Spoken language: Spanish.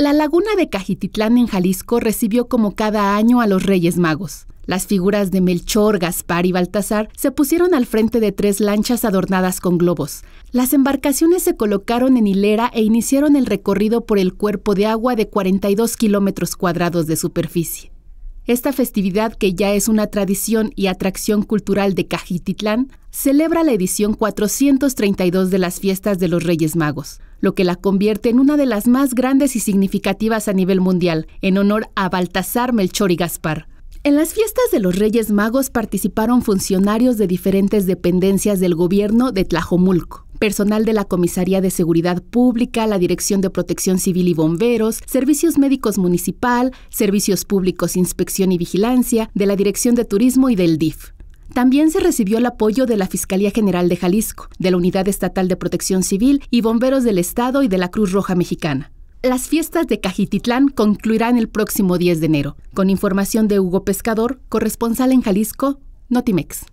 La laguna de Cajititlán en Jalisco recibió como cada año a los Reyes Magos. Las figuras de Melchor, Gaspar y Baltasar se pusieron al frente de tres lanchas adornadas con globos. Las embarcaciones se colocaron en hilera e iniciaron el recorrido por el cuerpo de agua de 42 kilómetros cuadrados de superficie. Esta festividad, que ya es una tradición y atracción cultural de Cajititlán, celebra la edición 432 de las fiestas de los Reyes Magos, lo que la convierte en una de las más grandes y significativas a nivel mundial, en honor a Baltasar Melchor y Gaspar. En las fiestas de los Reyes Magos participaron funcionarios de diferentes dependencias del gobierno de Tlajomulco personal de la Comisaría de Seguridad Pública, la Dirección de Protección Civil y Bomberos, Servicios Médicos Municipal, Servicios Públicos, Inspección y Vigilancia, de la Dirección de Turismo y del DIF. También se recibió el apoyo de la Fiscalía General de Jalisco, de la Unidad Estatal de Protección Civil y Bomberos del Estado y de la Cruz Roja Mexicana. Las fiestas de Cajititlán concluirán el próximo 10 de enero, con información de Hugo Pescador, corresponsal en Jalisco, Notimex.